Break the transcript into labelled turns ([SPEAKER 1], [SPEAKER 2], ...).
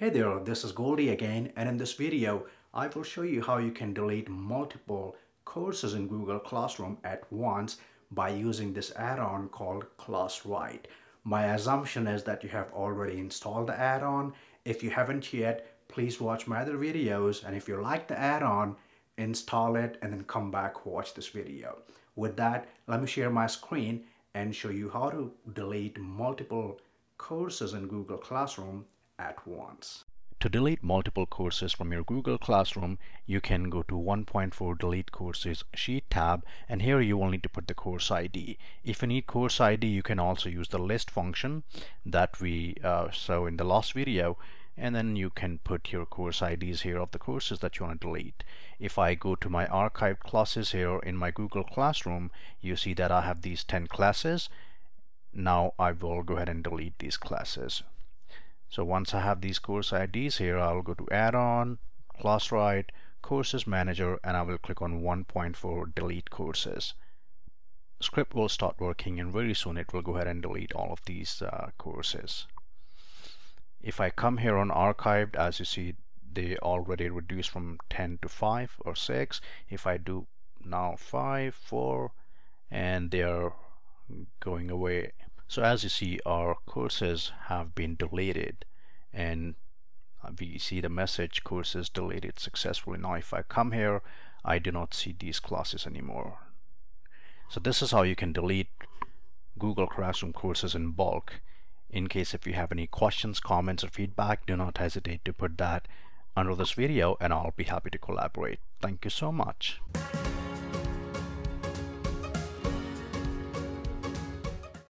[SPEAKER 1] Hey there, this is Goldie again and in this video I will show you how you can delete multiple courses in Google Classroom at once by using this add-on called ClassWrite. My assumption is that you have already installed the add-on. If you haven't yet, please watch my other videos and if you like the add-on, install it and then come back watch this video. With that, let me share my screen and show you how to delete multiple courses in Google Classroom at once. To delete multiple courses from your Google Classroom, you can go to 1.4 Delete Courses Sheet tab and here you will need to put the course ID. If you need course ID, you can also use the list function that we uh, saw in the last video and then you can put your course IDs here of the courses that you want to delete. If I go to my archived classes here in my Google Classroom, you see that I have these 10 classes. Now I will go ahead and delete these classes. So once I have these course IDs here, I'll go to add-on, ClassRite, Courses Manager, and I will click on 1.4 Delete Courses. Script will start working and very soon it will go ahead and delete all of these uh, courses. If I come here on Archived, as you see, they already reduced from 10 to 5 or 6. If I do now 5, 4, and they're going away so as you see, our courses have been deleted and we see the message courses deleted successfully. Now if I come here, I do not see these classes anymore. So this is how you can delete Google Classroom courses in bulk. In case if you have any questions, comments, or feedback, do not hesitate to put that under this video and I'll be happy to collaborate. Thank you so much.